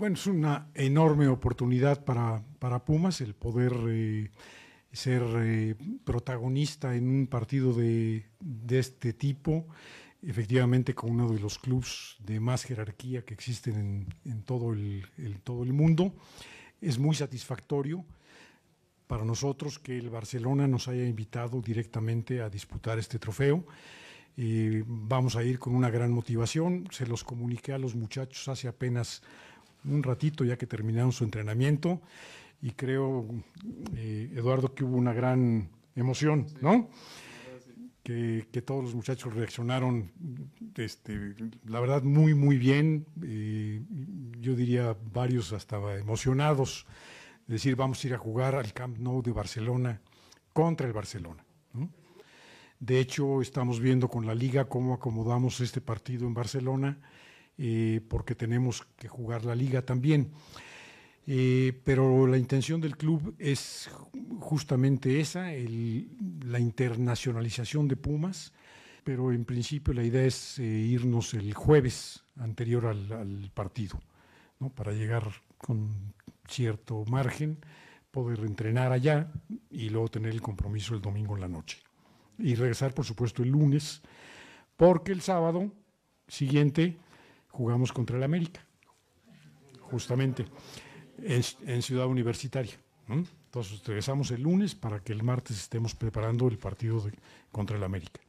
Bueno, es una enorme oportunidad para, Pumas el poder eh, ser eh, protagonista en un partido de, este tipo, efectivamente con uno de los clubes de más jerarquía que existen en, todo, el, todo el mundo. Es muy satisfactorio para nosotros que el Barcelona nos haya invitado directamente a disputar este trofeo. Eh, vamos a ir con una gran motivación. Se los comuniqué a los muchachos hace apenas un ratito ya que terminaron su entrenamiento y creo, eh, Eduardo, que hubo una gran emoción, ¿no? Que, todos los muchachos reaccionaron, este, la verdad, muy, muy bien. Eh, yo diría varios hasta emocionados. decir, vamos a ir a jugar al Camp Nou de Barcelona contra el Barcelona. De hecho, estamos viendo con la liga cómo acomodamos este partido en Barcelona eh, porque tenemos que jugar la liga también. Eh, pero la intención del club es justamente esa, la internacionalización de Pumas, pero en principio la idea es eh, irnos el jueves anterior al, al partido, ¿no? para llegar con cierto margen, poder entrenar allá y luego tener el compromiso el domingo en la noche. Y regresar, por supuesto, el lunes, porque el sábado siguiente jugamos contra el América, justamente, en, Ciudad Universitaria. Entonces regresamos el lunes para que el martes estemos preparando el partido contra el América.